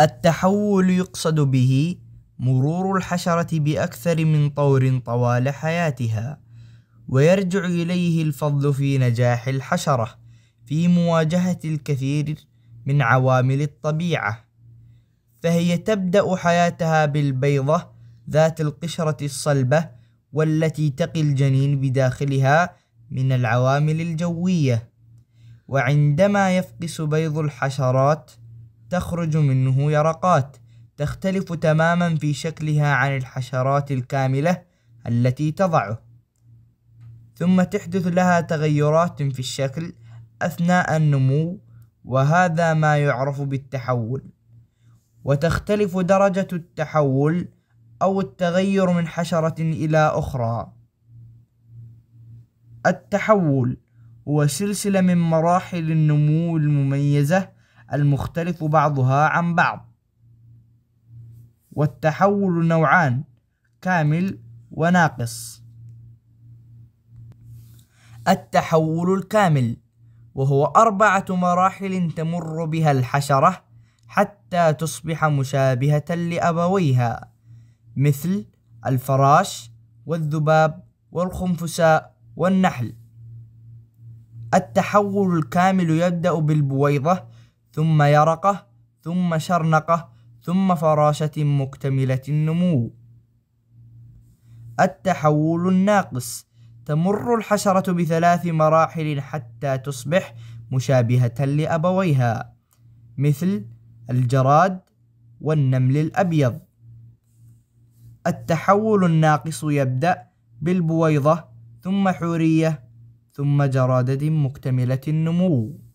التحول يقصد به مرور الحشرة بأكثر من طور طوال حياتها، ويرجع إليه الفضل في نجاح الحشرة في مواجهة الكثير من عوامل الطبيعة، فهي تبدأ حياتها بالبيضة ذات القشرة الصلبة والتي تقي الجنين بداخلها من العوامل الجوية، وعندما يفقس بيض الحشرات تخرج منه يرقات تختلف تماما في شكلها عن الحشرات الكاملة التي تضعه ثم تحدث لها تغيرات في الشكل أثناء النمو وهذا ما يعرف بالتحول وتختلف درجة التحول أو التغير من حشرة إلى أخرى التحول هو سلسلة من مراحل النمو المميزة المختلف بعضها عن بعض والتحول نوعان كامل وناقص التحول الكامل وهو أربعة مراحل تمر بها الحشرة حتى تصبح مشابهة لأبويها مثل الفراش والذباب والخنفساء والنحل التحول الكامل يبدأ بالبويضة ثم يرقة ثم شرنقة ثم فراشة مكتملة النمو التحول الناقص تمر الحشرة بثلاث مراحل حتى تصبح مشابهة لأبويها مثل الجراد والنمل الأبيض التحول الناقص يبدأ بالبويضة ثم حورية ثم جرادة مكتملة النمو